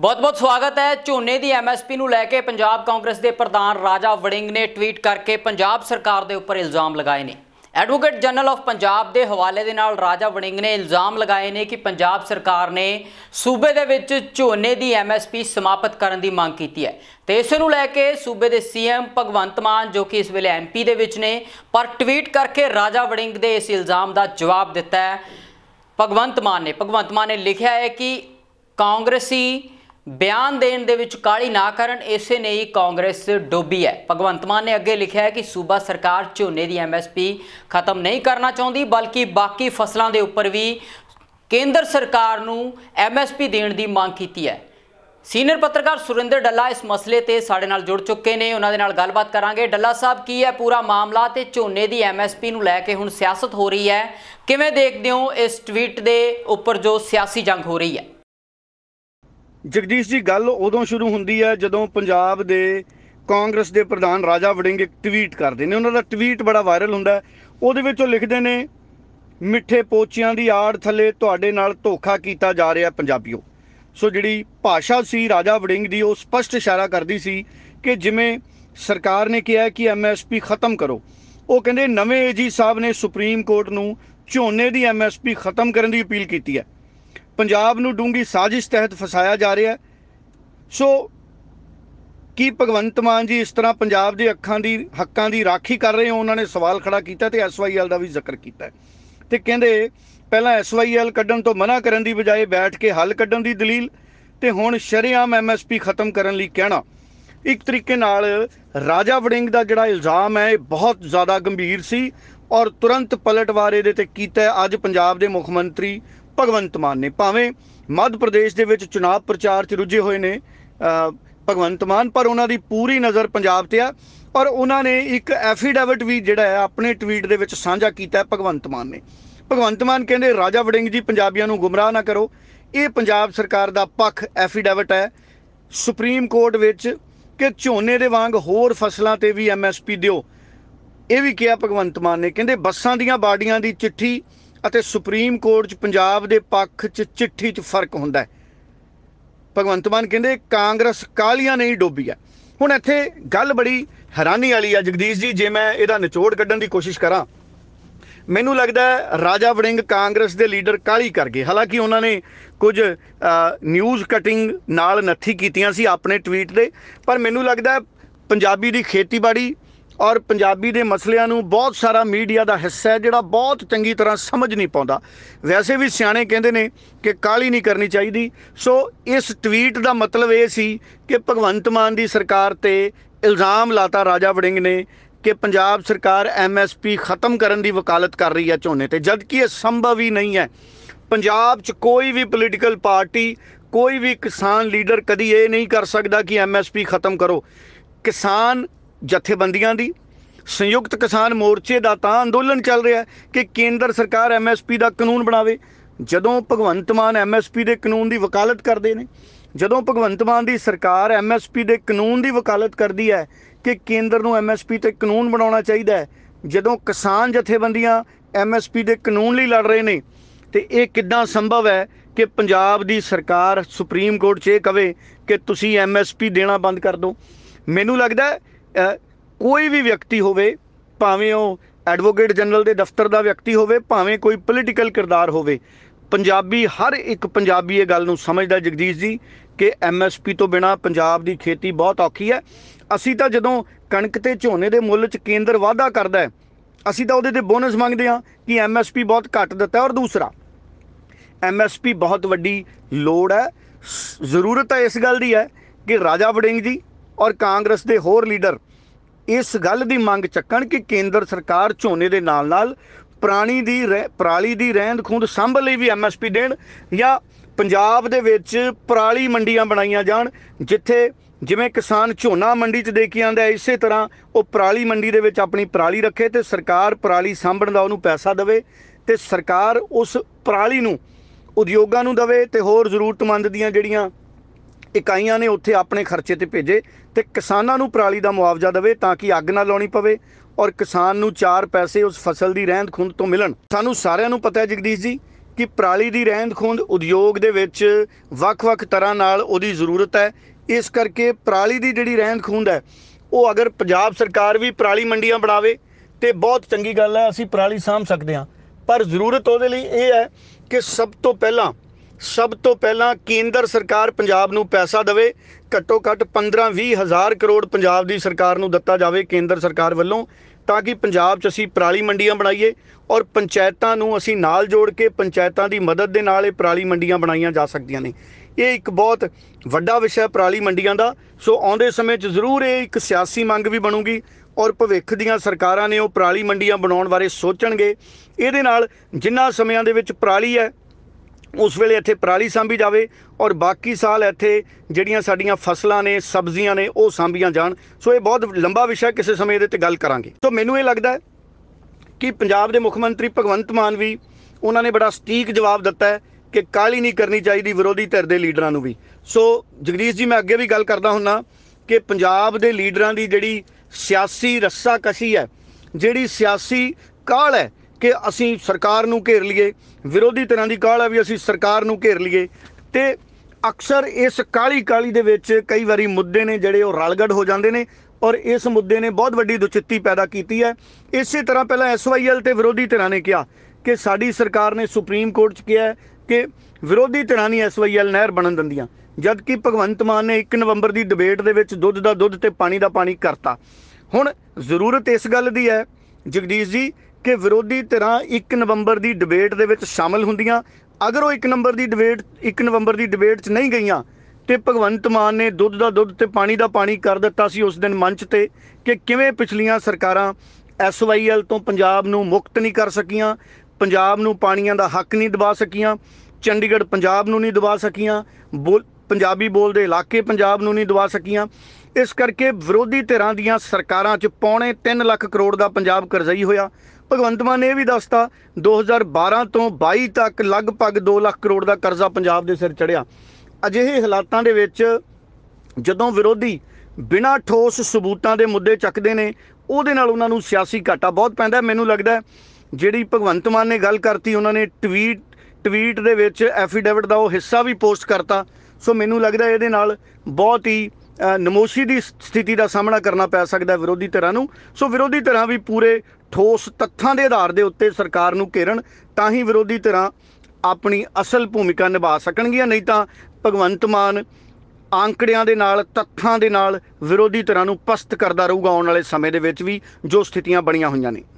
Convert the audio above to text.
ਬਹੁਤ-ਬਹੁਤ ਸਵਾਗਤ ਹੈ ਝੋਨੇ ਦੀ ਐਮਐਸਪੀ ਨੂੰ ਲੈ ਕੇ ਪੰਜਾਬ ਕਾਂਗਰਸ ਦੇ ਪ੍ਰਧਾਨ ਰਾਜਾ ਵੜਿੰਗ ਨੇ ਟਵੀਟ ਕਰਕੇ ਪੰਜਾਬ ਸਰਕਾਰ ਦੇ ਉੱਪਰ ਇਲਜ਼ਾਮ ਲਗਾਏ ਨੇ ਐਡਵੋਕੇਟ ਜਨਰਲ ਆਫ ਪੰਜਾਬ ਦੇ ਹਵਾਲੇ ਦੇ ਨਾਲ ਰਾਜਾ ਵੜਿੰਗ ਨੇ ਇਲਜ਼ਾਮ ਲਗਾਏ ਨੇ ਕਿ ਪੰਜਾਬ ਸਰਕਾਰ ਨੇ ਸੂਬੇ ਦੇ ਵਿੱਚ ਝੋਨੇ ਦੀ ਐਮਐਸਪੀ ਸਮਾਪਤ ਕਰਨ ਦੀ ਮੰਗ ਕੀਤੀ ਹੈ ਤੇ ਇਸ ਨੂੰ ਲੈ ਕੇ ਸੂਬੇ ਦੇ ਸੀਐਮ ਭਗਵੰਤ ਮਾਨ ਜੋ ਕਿ ਇਸ ਵੇਲੇ ਐਮਪੀ ਦੇ ਵਿੱਚ ਨੇ ਪਰ ਟਵੀਟ ਕਰਕੇ ਰਾਜਾ ਵੜਿੰਗ ਦੇ ਇਸ ਇਲਜ਼ਾਮ ਦਾ ਜਵਾਬ ਦਿੱਤਾ ਹੈ ਭਗਵੰਤ ਮਾਨ ਨੇ ਭਗਵੰਤ ਮਾਨ ਨੇ ਲਿਖਿਆ ਹੈ ਕਿ ਕਾਂਗਰਸੀ ਬਿਆਨ ਦੇਣ ਦੇ ਵਿੱਚ ਕਾਲੀ ਨਾ ਕਰਨ ਇਸੇ ਨੇ ਹੀ ਕਾਂਗਰਸ ਡੋਬੀ ਹੈ ਭਗਵੰਤ ਮਾਨ ਨੇ ਅੱਗੇ ਲਿਖਿਆ ਹੈ ਕਿ ਸੂਬਾ ਸਰਕਾਰ ਝੋਨੇ ਦੀ ਐਮਐਸਪੀ ਖਤਮ ਨਹੀਂ ਕਰਨਾ ਚਾਹੁੰਦੀ ਬਲਕਿ ਬਾਕੀ ਫਸਲਾਂ ਦੇ ਉੱਪਰ ਵੀ ਕੇਂਦਰ ਸਰਕਾਰ ਨੂੰ ਐਮਐਸਪੀ ਦੇਣ ਦੀ ਮੰਗ ਕੀਤੀ ਹੈ ਸੀਨੀਅਰ ਪੱਤਰਕਾਰ ਸੁਰਿੰਦਰ ਡੱਲਾ ਇਸ ਮਸਲੇ ਤੇ ਸਾਡੇ ਨਾਲ ਜੁੜ ਚੁੱਕੇ ਨੇ ਉਹਨਾਂ ਦੇ ਨਾਲ ਗੱਲਬਾਤ ਕਰਾਂਗੇ ਡੱਲਾ ਸਾਹਿਬ ਕੀ ਹੈ ਪੂਰਾ ਮਾਮਲਾ ਤੇ ਝੋਨੇ ਦੀ ਐਮਐਸਪੀ ਨੂੰ ਲੈ ਕੇ ਹੁਣ ਸਿਆਸਤ ਹੋ ਰਹੀ ਹੈ ਕਿਵੇਂ ਦੇਖਦੇ ਹੋ ਇਸ ਟਵੀਟ ਦੇ ਉੱਪਰ ਜੋ ਸਿਆਸੀ ਜੰਗ ਹੋ ਰਹੀ ਹੈ ਜਗਦੀਸ਼ ਜੀ ਗੱਲ ਉਦੋਂ ਸ਼ੁਰੂ ਹੁੰਦੀ ਹੈ ਜਦੋਂ ਪੰਜਾਬ ਦੇ ਕਾਂਗਰਸ ਦੇ ਪ੍ਰਧਾਨ ਰਾਜਾ ਵੜਿੰਗ ਇੱਕ ਟਵੀਟ ਕਰਦੇ ਨੇ ਉਹਨਾਂ ਦਾ ਟਵੀਟ ਬੜਾ ਵਾਇਰਲ ਹੁੰਦਾ ਉਹਦੇ ਵਿੱਚ ਉਹ ਲਿਖਦੇ ਨੇ ਮਿੱਠੇ ਪੋਚਿਆਂ ਦੀ ਆੜ ਥੱਲੇ ਤੁਹਾਡੇ ਨਾਲ ਧੋਖਾ ਕੀਤਾ ਜਾ ਰਿਹਾ ਪੰਜਾਬੀਓ ਸੋ ਜਿਹੜੀ ਭਾਸ਼ਾ ਸੀ ਰਾਜਾ ਵੜਿੰਗ ਦੀ ਉਹ ਸਪਸ਼ਟ ਇਸ਼ਾਰਾ ਕਰਦੀ ਸੀ ਕਿ ਜਿਵੇਂ ਸਰਕਾਰ ਨੇ ਕਿਹਾ ਕਿ ਐਮਐਸਪੀ ਖਤਮ ਕਰੋ ਉਹ ਕਹਿੰਦੇ ਨਵੇਂ ਏਜੀ ਸਾਹਿਬ ਨੇ ਸੁਪਰੀਮ ਕੋਰਟ ਨੂੰ ਝੋਨੇ ਦੀ ਐਮਐਸਪੀ ਖਤਮ ਕਰਨ ਦੀ ਅਪੀਲ ਕੀਤੀ ਹੈ ਪੰਜਾਬ ਨੂੰ ਡੂੰਗੀ ਸਾਜ਼ਿਸ਼ ਤਹਿਤ ਫਸਾਇਆ ਜਾ ਰਿਹਾ ਸੋ ਕੀ ਭਗਵੰਤ ਮਾਨ ਜੀ ਇਸ ਤਰ੍ਹਾਂ ਪੰਜਾਬ ਦੇ ਅੱਖਾਂ ਦੀ ਹੱਕਾਂ ਦੀ ਰਾਖੀ ਕਰ ਰਹੇ ਹੋ ਉਹਨਾਂ ਨੇ ਸਵਾਲ ਖੜਾ ਕੀਤਾ ਤੇ ਐਸਵਾਈਐਲ ਦਾ ਵੀ ਜ਼ਿਕਰ ਕੀਤਾ ਤੇ ਕਹਿੰਦੇ ਪਹਿਲਾਂ ਐਸਵਾਈਐਲ ਕੱਢਣ ਤੋਂ ਮਨਾ ਕਰਨ ਦੀ ਬਜਾਏ ਬੈਠ ਕੇ ਹੱਲ ਕੱਢਣ ਦੀ ਦਲੀਲ ਤੇ ਹੁਣ ਸ਼ਰਿਆਮ ਐਮਐਸਪੀ ਖਤਮ ਕਰਨ ਲਈ ਕਹਿਣਾ ਇੱਕ ਤਰੀਕੇ ਨਾਲ ਰਾਜਾ ਵੜਿੰਗ ਦਾ ਜਿਹੜਾ ਇਲਜ਼ਾਮ ਹੈ ਇਹ ਬਹੁਤ ਜ਼ਿਆਦਾ ਗੰਭੀਰ ਸੀ ਔਰ ਤੁਰੰਤ ਪਲਟਵਾਰੇ ਦੇ ਤੇ ਕੀਤਾ ਅੱਜ ਪੰਜਾਬ ਦੇ ਮੁੱਖ ਮੰਤਰੀ ਭਗਵੰਤ ਮਾਨ ਨੇ ਭਾਵੇਂ ਮੱਧ ਪ੍ਰਦੇਸ਼ ਦੇ ਵਿੱਚ ਚੋਣ ਪ੍ਰਚਾਰ 'ਚ ਰੁੱਝੇ ਹੋਏ ਨੇ ਭਗਵੰਤ ਮਾਨ ਪਰ ਉਹਨਾਂ ਦੀ ਪੂਰੀ ਨਜ਼ਰ ਪੰਜਾਬ ਤੇ ਆ ਪਰ ਉਹਨਾਂ ਨੇ ਇੱਕ ਐਫੀਡੈਵਿਟ ਵੀ ਜਿਹੜਾ ਹੈ ਆਪਣੇ ਟਵੀਟ ਦੇ ਵਿੱਚ ਸਾਂਝਾ ਕੀਤਾ ਹੈ ਭਗਵੰਤ ਮਾਨ ਨੇ ਭਗਵੰਤ ਮਾਨ ਕਹਿੰਦੇ ਰਾਜਾ ਵੜਿੰਗ ਜੀ ਪੰਜਾਬੀਆਂ ਨੂੰ ਗੁੰਮਰਾਹ ਨਾ ਕਰੋ ਇਹ ਪੰਜਾਬ ਸਰਕਾਰ ਦਾ ਪੱਖ ਐਫੀਡੈਵਿਟ ਹੈ ਸੁਪਰੀਮ ਕੋਰਟ ਵਿੱਚ ਕਿ ਝੋਨੇ ਦੇ ਵਾਂਗ ਹੋਰ ਫਸਲਾਂ ਤੇ ਵੀ ਐਮਐਸਪੀ ਦਿਓ ਇਹ ਵੀ ਕਿਹਾ ਭਗਵੰਤ ਮਾਨ ਨੇ ਕਹਿੰਦੇ ਬੱਸਾਂ ਦੀਆਂ ਬਾੜੀਆਂ ਦੀ ਚਿੱਠੀ ਅਤੇ ਸੁਪਰੀਮ ਕੋਰਟ 'ਚ ਪੰਜਾਬ ਦੇ ਪੱਖ 'ਚ ਚਿੱਠੀ 'ਚ ਫਰਕ ਹੁੰਦਾ ਹੈ ਭਗਵੰਤ ਮਾਨ ਕਹਿੰਦੇ ਕਾਂਗਰਸ ਕਾਲੀਆਂ ਨਹੀਂ ਡੋਬੀ ਹੈ ਹੁਣ ਇੱਥੇ ਗੱਲ ਬੜੀ ਹੈਰਾਨੀ ਵਾਲੀ ਆ ਜਗਦੀਸ਼ ਜੀ ਜੇ ਮੈਂ ਇਹਦਾ ਨਿਚੋੜ ਕੱਢਣ ਦੀ ਕੋਸ਼ਿਸ਼ ਕਰਾਂ ਮੈਨੂੰ ਲੱਗਦਾ ਰਾਜਾ ਵੜਿੰਗ ਕਾਂਗਰਸ ਦੇ ਲੀਡਰ ਕਾਲੀ ਕਰ ਗਏ ਹਾਲਾਂਕਿ ਉਹਨਾਂ ਨੇ ਕੁਝ ਨਿਊਜ਼ ਕਟਿੰਗ ਨਾਲ ਨੱਥੀ ਕੀਤੀਆਂ ਸੀ ਆਪਣੇ ਟਵੀਟ ਦੇ ਪਰ ਮੈਨੂੰ ਲੱਗਦਾ ਪੰਜਾਬੀ ਦੀ ਖੇਤੀਬਾੜੀ ਔਰ ਪੰਜਾਬੀ ਦੇ ਮਸਲਿਆਂ ਨੂੰ ਬਹੁਤ ਸਾਰਾ ਮੀਡੀਆ ਦਾ ਹਿੱਸਾ ਹੈ ਜਿਹੜਾ ਬਹੁਤ ਚੰਗੀ ਤਰ੍ਹਾਂ ਸਮਝ ਨਹੀਂ ਪਾਉਂਦਾ ਵੈਸੇ ਵੀ ਸਿਆਣੇ ਕਹਿੰਦੇ ਨੇ ਕਿ ਕਾਲੀ ਨਹੀਂ ਕਰਨੀ ਚਾਹੀਦੀ ਸੋ ਇਸ ਟਵੀਟ ਦਾ ਮਤਲਬ ਇਹ ਸੀ ਕਿ ਭਗਵੰਤ ਮਾਨ ਦੀ ਸਰਕਾਰ ਤੇ ਇਲਜ਼ਾਮ ਲਾਤਾ ਰਾਜਾ ਵੜਿੰਗ ਨੇ ਕਿ ਪੰਜਾਬ ਸਰਕਾਰ ਐਮਐਸਪੀ ਖਤਮ ਕਰਨ ਦੀ ਵਕਾਲਤ ਕਰ ਰਹੀ ਹੈ ਝੋਨੇ ਤੇ ਜਦ ਕਿ ਇਹ ਸੰਭਵ ਹੀ ਨਹੀਂ ਹੈ ਪੰਜਾਬ 'ਚ ਕੋਈ ਵੀ ਪੋਲੀਟੀਕਲ ਪਾਰਟੀ ਕੋਈ ਵੀ ਕਿਸਾਨ ਲੀਡਰ ਕਦੀ ਇਹ ਨਹੀਂ ਕਰ ਸਕਦਾ ਕਿ ਐਮਐਸਪੀ ਖਤਮ ਕਰੋ ਕਿਸਾਨ ਜਥੇਬੰਦੀਆਂ ਦੀ ਸੰਯੁਕਤ ਕਿਸਾਨ ਮੋਰਚੇ ਦਾ ਤਾਂ ਅੰਦੋਲਨ ਚੱਲ ਰਿਹਾ ਹੈ ਕਿ ਕੇਂਦਰ ਸਰਕਾਰ ਐਮਐਸਪੀ ਦਾ ਕਾਨੂੰਨ ਬਣਾਵੇ ਜਦੋਂ ਭਗਵੰਤ ਮਾਨ ਐਮਐਸਪੀ ਦੇ ਕਾਨੂੰਨ ਦੀ ਵਕਾਲਤ ਕਰਦੇ ਨੇ ਜਦੋਂ ਭਗਵੰਤ ਮਾਨ ਦੀ ਸਰਕਾਰ ਐਮਐਸਪੀ ਦੇ ਕਾਨੂੰਨ ਦੀ ਵਕਾਲਤ ਕਰਦੀ ਹੈ ਕਿ ਕੇਂਦਰ ਨੂੰ ਐਮਐਸਪੀ ਤੇ ਕਾਨੂੰਨ ਬਣਾਉਣਾ ਚਾਹੀਦਾ ਹੈ ਜਦੋਂ ਕਿਸਾਨ ਜਥੇਬੰਦੀਆਂ ਐਮਐਸਪੀ ਦੇ ਕਾਨੂੰਨ ਲਈ ਲੜ ਰਹੇ ਨੇ ਤੇ ਇਹ ਕਿੱਦਾਂ ਸੰਭਵ ਹੈ ਕਿ ਪੰਜਾਬ ਦੀ ਸਰਕਾਰ ਸੁਪਰੀਮ ਕੋਰਟ 'ਚ ਇਹ ਕਵੇ ਕਿ ਤੁਸੀਂ ਐਮਐਸਪੀ ਦੇਣਾ ਬੰਦ ਕਰ ਦਿਓ ਮੈਨੂੰ ਲੱਗਦਾ ਹੈ ਕੋਈ ਵੀ ਵਿਅਕਤੀ ਹੋਵੇ ਭਾਵੇਂ ਉਹ ਐਡਵੋਕੇਟ ਜਨਰਲ ਦੇ ਦਫ਼ਤਰ ਦਾ ਵਿਅਕਤੀ ਹੋਵੇ ਭਾਵੇਂ ਕੋਈ ਪੋਲੀਟੀਕਲ ਕਿਰਦਾਰ ਹੋਵੇ ਪੰਜਾਬੀ ਹਰ ਇੱਕ ਪੰਜਾਬੀ ਇਹ ਗੱਲ ਨੂੰ ਸਮਝਦਾ ਜਗਦੀਸ਼ ਜੀ ਕਿ ਐਮਐਸਪੀ ਤੋਂ ਬਿਨਾ ਪੰਜਾਬ ਦੀ ਖੇਤੀ ਬਹੁਤ ਔਖੀ ਹੈ ਅਸੀਂ ਤਾਂ ਜਦੋਂ ਕਣਕ ਤੇ ਝੋਨੇ ਦੇ ਮੁੱਲ 'ਚ ਕੇਂਦਰ ਵਾਅਦਾ ਕਰਦਾ ਹੈ ਅਸੀਂ ਤਾਂ ਉਹਦੇ ਤੇ ਬੋਨਸ ਮੰਗਦੇ ਹਾਂ ਕਿ ਐਮਐਸਪੀ ਬਹੁਤ ਘੱਟ ਦਿੱਤਾ ਔਰ ਦੂਸਰਾ ਐਮਐਸਪੀ ਬਹੁਤ ਵੱਡੀ ਲੋੜ ਹੈ ਜ਼ਰੂਰਤ ਹੈ ਇਸ ਗੱਲ ਦੀ ਹੈ ਕਿ ਰਾਜਾ ਵੜਿੰਗ ਜੀ ਔਰ ਕਾਂਗਰਸ ਦੇ ਹੋਰ ਲੀਡਰ ਇਸ ਗੱਲ ਦੀ ਮੰਗ ਚੱਕਣ ਕਿ ਕੇਂਦਰ ਸਰਕਾਰ ਝੋਨੇ ਦੇ ਨਾਲ-ਨਾਲ ਪ੍ਰਾਣੀ ਦੀ ਪ੍ਰਾਲੀ ਦੀ ਰਹਿੰਦ ਖੁੰਦ ਸੰਭ ਲਈ ਵੀ ਐਮਐਸਪੀ ਦੇਣ ਜਾਂ ਪੰਜਾਬ ਦੇ ਵਿੱਚ ਪ੍ਰਾਲੀ ਮੰਡੀਆਂ ਬਣਾਈਆਂ ਜਾਣ ਜਿੱਥੇ ਜਿਵੇਂ ਕਿਸਾਨ ਝੋਨਾ ਮੰਡੀ 'ਚ ਦੇ ਕੇ ਆਂਦਾ ਇਸੇ ਤਰ੍ਹਾਂ ਉਹ ਪ੍ਰਾਲੀ ਮੰਡੀ ਦੇ ਵਿੱਚ ਆਪਣੀ ਪ੍ਰਾਲੀ ਰੱਖੇ ਤੇ ਸਰਕਾਰ ਪ੍ਰਾਲੀ ਸਾਂਭਣ ਦਾ ਉਹਨੂੰ ਪੈਸਾ ਦੇਵੇ ਤੇ ਸਰਕਾਰ ਉਸ ਪ੍ਰਾਲੀ ਨੂੰ ਉਦਯੋਗਾਂ ਨੂੰ ਦੇਵੇ ਤੇ ਹੋਰ ਜ਼ਰੂਰਤਮੰਦ ਦੀਆਂ ਜਿਹੜੀਆਂ ਇਕਾਈਆਂ ਨੇ ਉੱਥੇ ਆਪਣੇ ਖਰਚੇ ਤੇ ਭੇਜੇ ਤੇ ਕਿਸਾਨਾਂ ਨੂੰ ਪਰਾਲੀ ਦਾ ਮੁਆਵਜ਼ਾ ਦੇਵੇ ਤਾਂ ਕਿ ਅੱਗ ਨਾ ਲਾਉਣੀ ਪਵੇ ਔਰ ਕਿਸਾਨ ਨੂੰ ਚਾਰ ਪੈਸੇ ਉਸ ਫਸਲ ਦੀ ਰਹਿੰਦ ਖੁੰਦ ਤੋਂ ਮਿਲਣ ਸਾਨੂੰ ਸਾਰਿਆਂ ਨੂੰ ਪਤਾ ਹੈ ਜਗਦੀਸ਼ ਜੀ ਕਿ ਪਰਾਲੀ ਦੀ ਰਹਿੰਦ ਖੁੰਦ ਉਦਯੋਗ ਦੇ ਵਿੱਚ ਵੱਖ-ਵੱਖ ਤਰ੍ਹਾਂ ਨਾਲ ਉਹਦੀ ਜ਼ਰੂਰਤ ਹੈ ਇਸ ਕਰਕੇ ਪਰਾਲੀ ਦੀ ਜਿਹੜੀ ਰਹਿੰਦ ਖੁੰਦ ਹੈ ਉਹ ਅਗਰ ਪੰਜਾਬ ਸਰਕਾਰ ਵੀ ਪਰਾਲੀ ਮੰਡੀਆਂ ਬਣਾਵੇ ਤੇ ਬਹੁਤ ਚੰਗੀ ਗੱਲ ਹੈ ਅਸੀਂ ਪਰਾਲੀ ਸਾਂਭ ਸਕਦੇ ਹਾਂ ਪਰ ਜ਼ਰੂਰਤ ਉਹਦੇ ਲਈ ਇਹ ਹੈ ਕਿ ਸਭ ਤੋਂ ਪਹਿਲਾਂ ਸਭ ਤੋਂ ਪਹਿਲਾਂ ਕੇਂਦਰ ਸਰਕਾਰ ਪੰਜਾਬ ਨੂੰ ਪੈਸਾ ਦੇਵੇ ਘੱਟੋ ਘੱਟ 15-20 ਹਜ਼ਾਰ ਕਰੋੜ ਪੰਜਾਬ ਦੀ ਸਰਕਾਰ ਨੂੰ ਦਿੱਤਾ ਜਾਵੇ ਕੇਂਦਰ ਸਰਕਾਰ ਵੱਲੋਂ ਤਾਂ ਕਿ ਪੰਜਾਬ 'ਚ ਅਸੀਂ ਪਰਾਲੀ ਮੰਡੀਆਂ ਬਣਾਈਏ ਔਰ ਪੰਚਾਇਤਾਂ ਨੂੰ ਅਸੀਂ ਨਾਲ ਜੋੜ ਕੇ ਪੰਚਾਇਤਾਂ ਦੀ ਮਦਦ ਦੇ ਨਾਲ ਇਹ ਪਰਾਲੀ ਮੰਡੀਆਂ ਬਣਾਈਆਂ ਜਾ ਸਕਦੀਆਂ ਨੇ ਇਹ ਇੱਕ ਬਹੁਤ ਵੱਡਾ ਵਿਸ਼ਾ ਪਰਾਲੀ ਮੰਡੀਆਂ ਦਾ ਸੋ ਆਉਂਦੇ ਸਮੇਂ 'ਚ ਜ਼ਰੂਰ ਇਹ ਇੱਕ ਸਿਆਸੀ ਮੰਗ ਵੀ ਬਣੂਗੀ ਔਰ ਭਵਿੱਖ ਦੀਆਂ ਸਰਕਾਰਾਂ ਨੇ ਉਹ ਪਰਾਲੀ ਮੰਡੀਆਂ ਬਣਾਉਣ ਬਾਰੇ ਸੋਚਣਗੇ ਇਹਦੇ ਨਾਲ ਜਿੰਨਾ ਸਮਿਆਂ ਦੇ ਵਿੱਚ ਪਰਾਲੀ ਹੈ ਉਸ ਵੇਲੇ ਇੱਥੇ ਪਰਾਲੀ ਸਾਂਭੀ ਜਾਵੇ ਔਰ ਬਾਕੀ ਸਾਲ ਇੱਥੇ ਜਿਹੜੀਆਂ ਸਾਡੀਆਂ ਫਸਲਾਂ ਨੇ ਸਬਜ਼ੀਆਂ ਨੇ ਉਹ ਸਾਂਭੀਆਂ ਜਾਣ ਸੋ ਇਹ ਬਹੁਤ ਲੰਬਾ ਵਿਸ਼ਾ ਕਿਸੇ ਸਮੇਂ ਦੇ ਤੇ ਗੱਲ ਕਰਾਂਗੇ ਸੋ ਮੈਨੂੰ ਇਹ ਲੱਗਦਾ ਕਿ ਪੰਜਾਬ ਦੇ ਮੁੱਖ ਮੰਤਰੀ ਭਗਵੰਤ ਮਾਨ ਵੀ ਉਹਨਾਂ ਨੇ ਬੜਾ ਸਟੀਕ ਜਵਾਬ ਦਿੱਤਾ ਹੈ ਕਿ ਕਾਲੀ ਨਹੀਂ ਕਰਨੀ ਚਾਹੀਦੀ ਵਿਰੋਧੀ ਧਿਰ ਦੇ ਲੀਡਰਾਂ ਨੂੰ ਵੀ ਸੋ ਜਗਦੀਸ਼ ਜੀ ਮੈਂ ਅੱਗੇ ਵੀ ਗੱਲ ਕਰਦਾ ਹੁੰਨਾ ਕਿ ਪੰਜਾਬ ਦੇ ਲੀਡਰਾਂ ਦੀ ਜਿਹੜੀ ਸਿਆਸੀ ਰੱਸਾ ਕਸ਼ੀ ਹੈ ਜਿਹੜੀ ਸਿਆਸੀ ਕਾਲ ਹੈ ਕਿ ਅਸੀਂ ਸਰਕਾਰ ਨੂੰ ਘੇਰ ਲਈਏ ਵਿਰੋਧੀ ਤਰ੍ਹਾਂ ਦੀ ਕਾਲ ਹੈ ਵੀ ਅਸੀਂ ਸਰਕਾਰ ਨੂੰ ਘੇਰ ਲਈਏ ਤੇ ਅਕਸਰ ਇਸ ਕਾਲੀ ਕਾਲੀ ਦੇ ਵਿੱਚ ਕਈ ਵਾਰੀ ਮੁੱਦੇ ਨੇ ਜਿਹੜੇ ਉਹ ਰਲਗੜ ਹੋ ਜਾਂਦੇ ਨੇ ਔਰ ਇਸ ਮੁੱਦੇ ਨੇ ਬਹੁਤ ਵੱਡੀ ਦੁਚਿੱਤੀ ਪੈਦਾ ਕੀਤੀ ਹੈ ਇਸੇ ਤਰ੍ਹਾਂ ਪਹਿਲਾਂ ਐਸਵਾਈਐਲ ਤੇ ਵਿਰੋਧੀ ਧਿਰਾਂ ਨੇ ਕਿਹਾ ਕਿ ਸਾਡੀ ਸਰਕਾਰ ਨੇ ਸੁਪਰੀਮ ਕੋਰਟ 'ਚ ਕਿਹਾ ਕਿ ਵਿਰੋਧੀ ਧਿਰਾਂ ਨਹੀਂ ਐਸਵਾਈਐਲ ਨਹਿਰ ਬਣਨ ਦਿੰਦੀਆਂ ਜਦ ਕਿ ਭਗਵੰਤ ਮਾਨ ਨੇ 1 ਨਵੰਬਰ ਦੀ ਡਿਬੇਟ ਦੇ ਵਿੱਚ ਦੁੱਧ ਦਾ ਦੁੱਧ ਤੇ ਪਾਣੀ ਦਾ ਪਾਣੀ ਕਰਤਾ ਹੁਣ ਜ਼ਰੂਰਤ ਇਸ ਗੱਲ ਦੀ ਹੈ ਜਗਦੀਸ਼ ਜੀ ਕਿ ਵਿਰੋਧੀ ਧਿਰਾਂ 1 ਨਵੰਬਰ ਦੀ ਡਿਬੇਟ ਦੇ ਵਿੱਚ ਸ਼ਾਮਲ ਹੁੰਦੀਆਂ ਅਗਰ ਉਹ 1 ਨੰਬਰ ਦੀ ਡਿਬੇਟ 1 ਨਵੰਬਰ ਦੀ ਡਿਬੇਟ 'ਚ ਨਹੀਂ ਗਈਆਂ ਤੇ ਭਗਵੰਤ ਮਾਨ ਨੇ ਦੁੱਧ ਦਾ ਦੁੱਧ ਤੇ ਪਾਣੀ ਦਾ ਪਾਣੀ ਕਰ ਦਿੱਤਾ ਸੀ ਉਸ ਦਿਨ ਮੰਚ ਤੇ ਕਿ ਕਿਵੇਂ ਪਿਛਲੀਆਂ ਸਰਕਾਰਾਂ ਐਸਵਾਈਐਲ ਤੋਂ ਪੰਜਾਬ ਨੂੰ ਮੁਕਤ ਨਹੀਂ ਕਰ ਸਕੀਆਂ ਪੰਜਾਬ ਨੂੰ ਪਾਣੀਆਂ ਦਾ ਹੱਕ ਨਹੀਂ ਦਿਵਾ ਸਕੀਆਂ ਚੰਡੀਗੜ੍ਹ ਪੰਜਾਬ ਨੂੰ ਨਹੀਂ ਦਿਵਾ ਸਕੀਆਂ ਪੰਜਾਬੀ ਬੋਲਦੇ ਇਲਾਕੇ ਪੰਜਾਬ ਨੂੰ ਨਹੀਂ ਦਿਵਾ ਸਕੀਆਂ ਇਸ ਕਰਕੇ ਵਿਰੋਧੀ ਧਿਰਾਂ ਦੀਆਂ ਸਰਕਾਰਾਂ 'ਚ ਪੌਣੇ 3 ਲੱਖ ਕਰੋੜ ਦਾ ਪੰਜਾਬ ਕਰਜ਼ਈ ਹੋਇਆ ਭਗਵੰਤ ਮਾਨ ਨੇ ਇਹ ਵੀ ਦੱਸਤਾ 2012 ਤੋਂ 22 ਤੱਕ ਲਗਭਗ 2 ਲੱਖ ਕਰੋੜ ਦਾ ਕਰਜ਼ਾ ਪੰਜਾਬ ਦੇ ਸਿਰ ਚੜਿਆ ਅਜਿਹੇ ਹਾਲਾਤਾਂ ਦੇ ਵਿੱਚ ਜਦੋਂ ਵਿਰੋਧੀ ਬਿਨਾਂ ਠੋਸ ਸਬੂਤਾਂ ਦੇ ਮੁੱਦੇ ਚੱਕਦੇ ਨੇ ਉਹਦੇ ਨਾਲ ਉਹਨਾਂ ਨੂੰ ਸਿਆਸੀ ਘਾਟਾ ਬਹੁਤ ਪੈਂਦਾ ਮੈਨੂੰ ਲੱਗਦਾ ਜਿਹੜੀ ਭਗਵੰਤ ਮਾਨ ਨੇ ਗੱਲ ਕਰਤੀ ਉਹਨਾਂ ਨੇ ਟਵੀਟ ਟਵੀਟ ਦੇ ਵਿੱਚ ਐਫੀਡੇਵਿਟ ਦਾ ਉਹ ਹਿੱਸਾ ਵੀ ਪੋਸਟ ਕਰਤਾ ਸੋ ਮੈਨੂੰ ਲੱਗਦਾ ਇਹਦੇ ਨਾਲ ਬਹੁਤ ਹੀ ਨਮੋਸ਼ੀ ਦੀ ਸਥਿਤੀ ਦਾ ਸਾਹਮਣਾ ਕਰਨਾ ਪੈ ਸਕਦਾ ਵਿਰੋਧੀ ਧਿਰਾਂ ਨੂੰ ਸੋ ਵਿਰੋਧੀ ਧਿਰਾਂ ਵੀ ਪੂਰੇ ਠੋਸ ਤੱਥਾਂ ਦੇ ਆਧਾਰ ਦੇ ਉੱਤੇ ਸਰਕਾਰ ਨੂੰ ਘੇਰਨ ਤਾਂ ਹੀ ਵਿਰੋਧੀ ਧਿਰਾਂ ਆਪਣੀ ਅਸਲ ਭੂਮਿਕਾ ਨਿਭਾ ਸਕਣਗੀਆਂ ਨਹੀਂ ਤਾਂ ਭਗਵੰਤ ਮਾਨ ਆંਕੜਿਆਂ ਦੇ ਨਾਲ ਤੱਥਾਂ ਦੇ ਨਾਲ ਵਿਰੋਧੀ ਧਿਰਾਂ ਨੂੰ ਪਸਤ ਕਰਦਾ ਰਹੂਗਾ ਆਉਣ ਵਾਲੇ ਸਮੇਂ ਦੇ ਵਿੱਚ ਵੀ ਜੋ ਸਥਿਤੀਆਂ ਬਣੀਆਂ ਹੋਈਆਂ ਨੇ